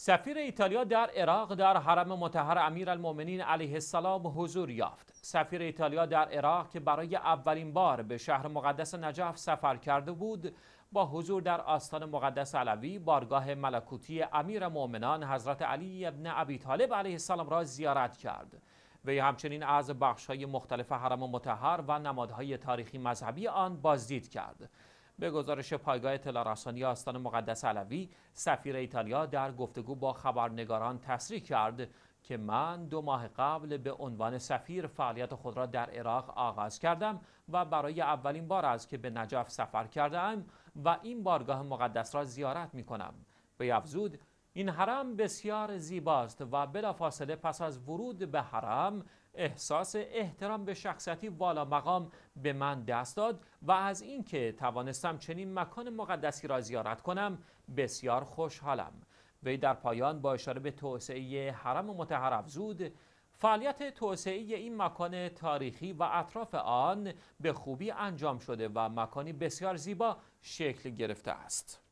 سفیر ایتالیا در عراق در حرم متحر امیرالمؤمنین علیه السلام حضور یافت. سفیر ایتالیا در عراق که برای اولین بار به شهر مقدس نجف سفر کرده بود، با حضور در آستان مقدس علوی بارگاه ملکوتی امیر حضرت علی ابن ابی طالب علیه السلام را زیارت کرد. وی همچنین از بخش‌های مختلف حرم متحر و نمادهای تاریخی مذهبی آن بازدید کرد. به گزارش پایگاه اطلاع آستان مقدس علوی سفیر ایتالیا در گفتگو با خبرنگاران تصریح کرد که من دو ماه قبل به عنوان سفیر فعالیت خود را در عراق آغاز کردم و برای اولین بار است که به نجف سفر کردم و این بارگاه مقدس را زیارت می کنم. به افزود این حرم بسیار زیباست و بلافاصله پس از ورود به حرم احساس احترام به شخصیتی والا مقام به من دست داد و از اینکه توانستم چنین مکان مقدسی را زیارت کنم بسیار خوشحالم وی در پایان با اشاره به توسعه حرم متحر زود فعالیت توسعه این مکان تاریخی و اطراف آن به خوبی انجام شده و مکانی بسیار زیبا شکل گرفته است.